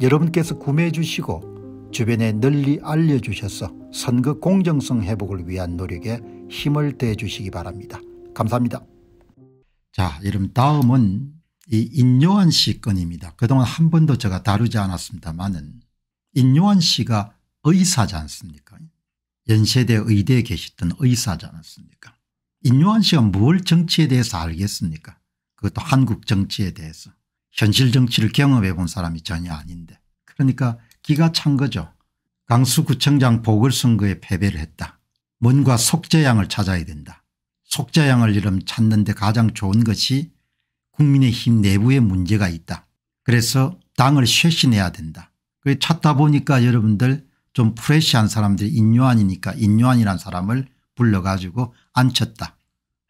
여러분께서 구매해 주시고 주변에 널리 알려주셔서 선거 공정성 회복을 위한 노력에 힘을 대 주시기 바랍니다. 감사합니다. 자 여러분 다음은 이 인요한 씨 건입니다. 그동안 한 번도 제가 다루지 않았습니다만은 인요한 씨가 의사지 않습니까 연세대 의대에 계셨던 의사지 않았습니까 인요한 씨가 뭘 정치에 대해서 알겠습니까 그것도 한국 정치에 대해서 현실 정치를 경험해 본 사람이 전혀 아닌데 그러니까 기가 찬 거죠. 강수구청장 보궐선거에 패배를 했다. 뭔가 속죄양을 찾아야 된다. 속죄양을 이름 찾는데 가장 좋은 것이 국민의힘 내부에 문제가 있다. 그래서 당을 쇄신해야 된다. 그 찾다 보니까 여러분들 좀 프레시한 사람들이 인요한이니까 인요한이란 사람을 불러가지고 앉혔다.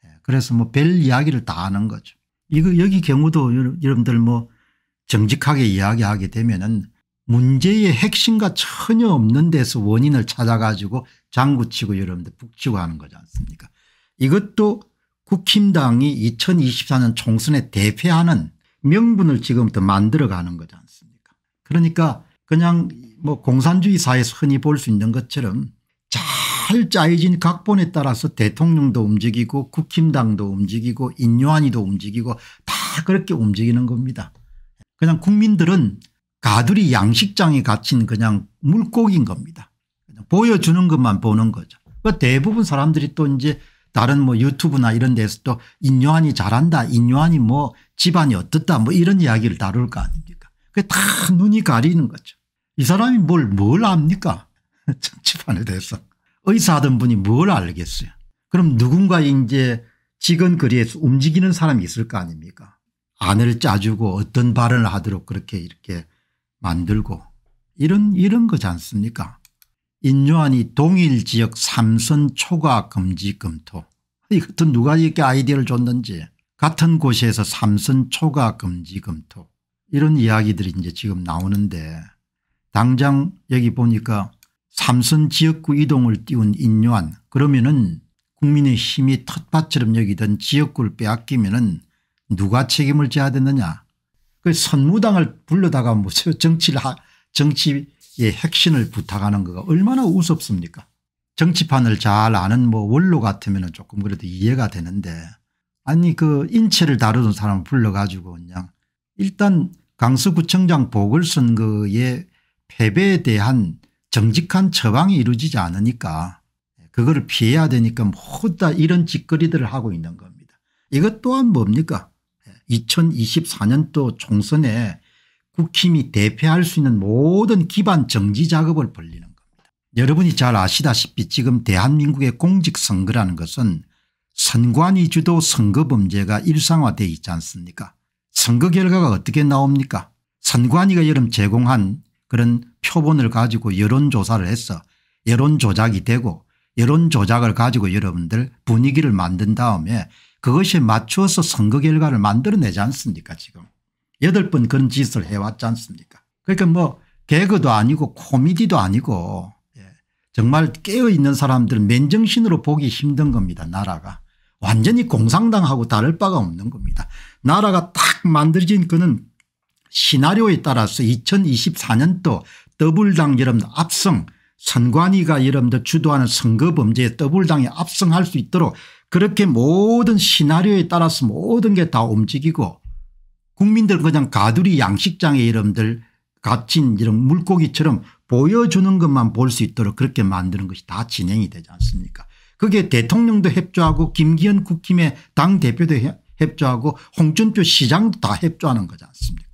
예, 그래서 뭐 별 이야기를 다 하는 거죠. 이거 여기 경우도 여러분들 뭐 정직하게 이야기하게 되면은 문제의 핵심과 전혀 없는 데서 원인을 찾아가지고 장구치고 여러분들 북치고 하는 거지 않습니까 이것도 국힘당이 2024년 총선에 대패하는 명분을 지금부터 만들어가는 거지 않습니까 그러니까 그냥 뭐 공산주의 사회에서 흔히 볼 수 있는 것처럼 칼짜여진 각본에 따라서 대통령도 움직이고 국힘당도 움직이고 인요한이도 움직이고 다 그렇게 움직이는 겁니다. 그냥 국민들은 가두리 양식장에 갇힌 그냥 물고기인 겁니다. 보여주는 것만 보는 거죠. 그러니까 대부분 사람들이 또 이제 다른 뭐 유튜브나 이런 데서 또 인요한이 잘한다 인요한이 뭐 집안이 어떻다 뭐 이런 이야기를 다룰 거 아닙니까 그게 다 눈이 가리는 거죠. 이 사람이 뭘뭘 압니까 정치에 대해서. 의사하던 분이 뭘 알겠어요. 그럼 누군가 이제 직원거리에서 움직이는 사람이 있을 거 아닙니까 안을 짜주고 어떤 발언을 하도록 그렇게 이렇게 만들고 이런 이런 거지 않습니까 인요한이 동일 지역 삼선 초과 금지 검토 이것도 누가 이렇게 아이디어를 줬는지 같은 곳에서 삼선 초과 금지 검토 이런 이야기들이 이제 지금 나오는데 당장 여기 보니까 삼선 지역구 이동을 띄운 인요한 그러면은 국민의힘이 텃밭처럼 여기던 지역구를 빼앗기면 은 누가 책임을 져야 되느냐 그 선무당을 불러다가 뭐 정치를 하, 정치의 핵심을 부탁하는 거가 얼마나 우습습니까 정치판을 잘 아는 뭐 원로 같으면 조금 그래도 이해가 되는데 아니 그 인체를 다루는 사람을 불러가지고 그냥 일단 강서구청장 보궐선거의 패배에 대한 정직한 처방이 이루어지지 않으니까 그거를 피해야 되니까 모두 다 이런 짓거리들을 하고 있는 겁니다. 이것 또한 뭡니까 2024년도 총선에 국힘이 대표할 수 있는 모든 기반 정지 작업을 벌리는 겁니다. 여러분이 잘 아시다시피 지금 대한민국의 공직선거라는 것은 선관위 주도 선거범죄가 일상화되어 있지 않습니까 선거 결과가 어떻게 나옵니까 선관위가 여름 제공한 그런 표본을 가지고 여론조사를 해서 여론조작이 되고 여론조작을 가지고 여러분들 분위기를 만든 다음에 그것에 맞추어서 선거 결과를 만들어내지 않습니까 지금. 여덟 번 그런 짓을 해왔지 않습니까 그러니까 뭐 개그도 아니고 코미디도 아니고 예, 정말 깨어있는 사람들은 맨정신으로 보기 힘든 겁니다 나라가. 완전히 공상당하고 다를 바가 없는 겁니다. 나라가 딱 만들어진 그는 시나리오에 따라서 2024년도 더블당 여러분들 압승 선관위가 여러분들 주도하는 선거 범죄에 더블당이 압승할 수 있도록 그렇게 모든 시나리오에 따라서 모든 게 다 움직이고 국민들 그냥 가두리 양식장에 여러분들 갇힌 이런 물고기처럼 보여주는 것만 볼 수 있도록 그렇게 만드는 것이 다 진행이 되지 않습니까 그게 대통령도 협조하고 김기현 국힘의 당대표도 협조하고 홍준표 시장도 다 협조하는 거지 않습니까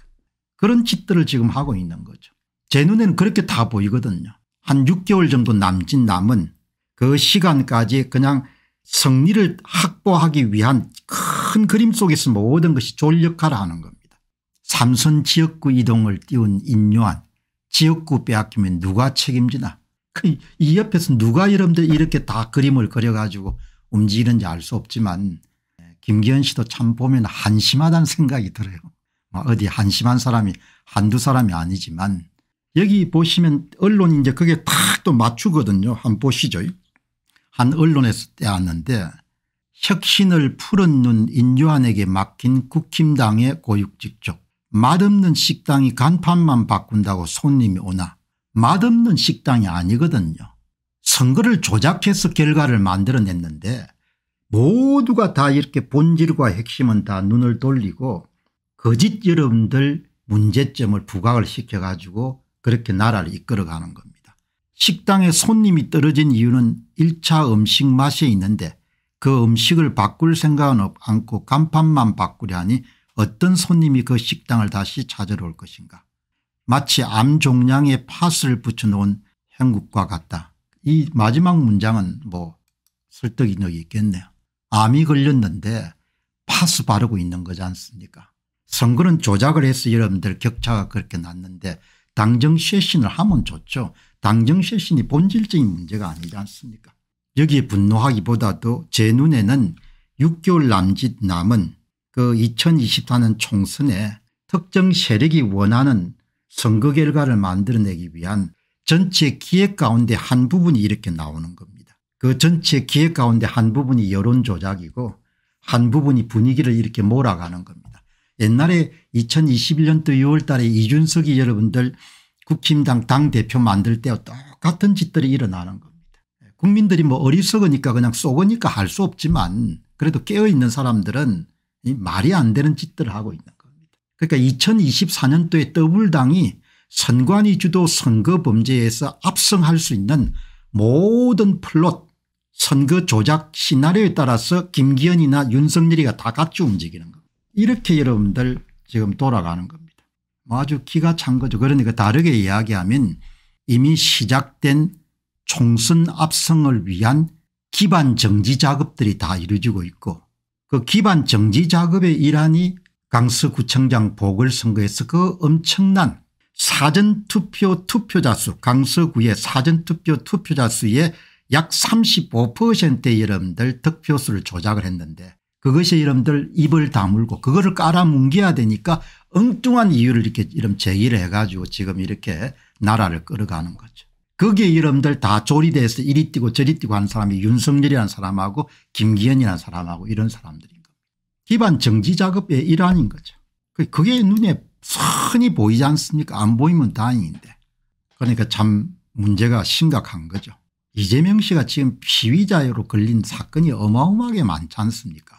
그런 짓들을 지금 하고 있는 거죠. 제 눈에는 그렇게 다 보이거든요. 한 6개월 정도 남진 남은 그 시간까지 그냥 승리를 확보하기 위한 큰 그림 속에서 모든 것이 졸력화를 하는 겁니다. 삼선 지역구 이동을 띄운 인요한 지역구 빼앗기면 누가 책임지나 그 이 옆에서 누가 여러분들 이렇게 다 그림을 그려가지고 움직이는지 알 수 없지만 예, 김기현 씨도 참 보면 한심하다는 생각이 들어요. 어, 어디 한심한 사람이 한두 사람이 아니지만 여기 보시면 언론 이제 그게 탁 또 맞추거든요. 한 번 보시죠. 한 언론에서 떼왔는데 혁신을 푸른 눈 인조한에게 맡긴 국힘당의 고육직족 맛없는 식당이 간판만 바꾼다고 손님이 오나 맛없는 식당이 아니거든요. 선거를 조작해서 결과를 만들어냈는데 모두가 다 이렇게 본질과 핵심은 다 눈을 돌리고 거짓 여러분들 문제점을 부각을 시켜가지고 그렇게 나라를 이끌어가는 겁니다. 식당에 손님이 떨어진 이유는 1차 음식 맛에 있는데 그 음식을 바꿀 생각은 않고 간판만 바꾸려니 어떤 손님이 그 식당을 다시 찾아올 것인가. 마치 암 종량에 파스를 붙여놓은 행국과 같다. 이 마지막 문장은 뭐 설득력이 있겠네요. 암이 걸렸는데 파스 바르고 있는 거지 않습니까 선거는 조작을 해서 여러분들 격차가 그렇게 났는데 당정 쇄신을 하면 좋죠. 당정 쇄신이 본질적인 문제가 아니지 않습니까 여기에 분노하기보다도 제 눈에는 6개월 남짓 남은 그 2024년 총선에 특정 세력이 원하는 선거 결과를 만들어내기 위한 전체 기획 가운데 한 부분이 이렇게 나오는 겁니다. 그 전체 기획 가운데 한 부분이 여론 조작이고 한 부분이 분위기를 이렇게 몰아가는 겁니다. 옛날에 2021년도 6월 달에 이준석이 여러분들 국힘당 당대표 만들 때와 똑같은 짓들이 일어나는 겁니다. 국민들이 뭐 어리석으니까 그냥 쏘으니까 할 수 없지만 그래도 깨어있는 사람들은 말이 안 되는 짓들을 하고 있는 겁니다. 그러니까 2024년도에 더블당이 선관위 주도 선거 범죄에서 압승할 수 있는 모든 플롯 선거 조작 시나리오에 따라서 김기현이나 윤석열이가 다 같이 움직이는 겁니다. 이렇게 여러분들 지금 돌아가는 겁니다. 뭐 아주 기가 찬 거죠. 그러니까 다르게 이야기하면 이미 시작된 총선 압승을 위한 기반 정지 작업들이 다 이루어지고 있고 그 기반 정지 작업의 일환이 강서구청장 보궐선거에서 그 엄청난 사전투표 투표자 수 강서구의 사전투표 투표자 수의 약 35%의 여러분들 득표수를 조작을 했는데 그것이 여러분들 입을 다물고 그거를 깔아뭉개야 되니까 엉뚱한 이유를 이렇게 이름 제기를 해가지고 지금 이렇게 나라를 끌어가는 거죠. 거기에 이름들 다 조리돼서 이리 뛰고 저리 뛰고 하는 사람이 윤석열이라는 사람하고 김기현이라는 사람하고 이런 사람들인 겁니다. 기반 정지 작업의 일환인 거죠. 그, 그게 눈에 선히 보이지 않습니까 안 보이면 다행인데 그러니까 참 문제가 심각한 거죠. 이재명 씨가 지금 피의자로 걸린 사건이 어마어마하게 많지 않습니까